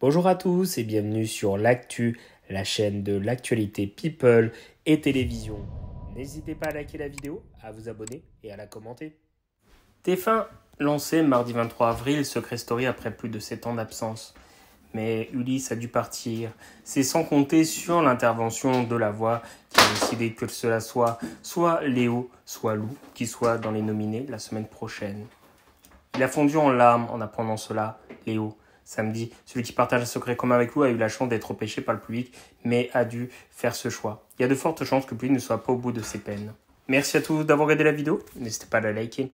Bonjour à tous et bienvenue sur l'actu, la chaîne de l'actualité people et télévision. N'hésitez pas à liker la vidéo, à vous abonner et à la commenter. TF1 lancé mardi 23 avril Secret Story après plus de 7 ans d'absence. Mais Ulysse a dû partir. C'est sans compter sur l'intervention de la voix qui a décidé que cela soit soit Léo, soit Lou, qui soit dans les nominés la semaine prochaine. Il a fondu en larmes en apprenant cela, Léo, samedi. Celui qui partage un secret commun avec vous a eu la chance d'être empêché par le public, mais a dû faire ce choix. Il y a de fortes chances que le ne soit pas au bout de ses peines. Merci à tous d'avoir regardé la vidéo. N'hésitez pas à la liker.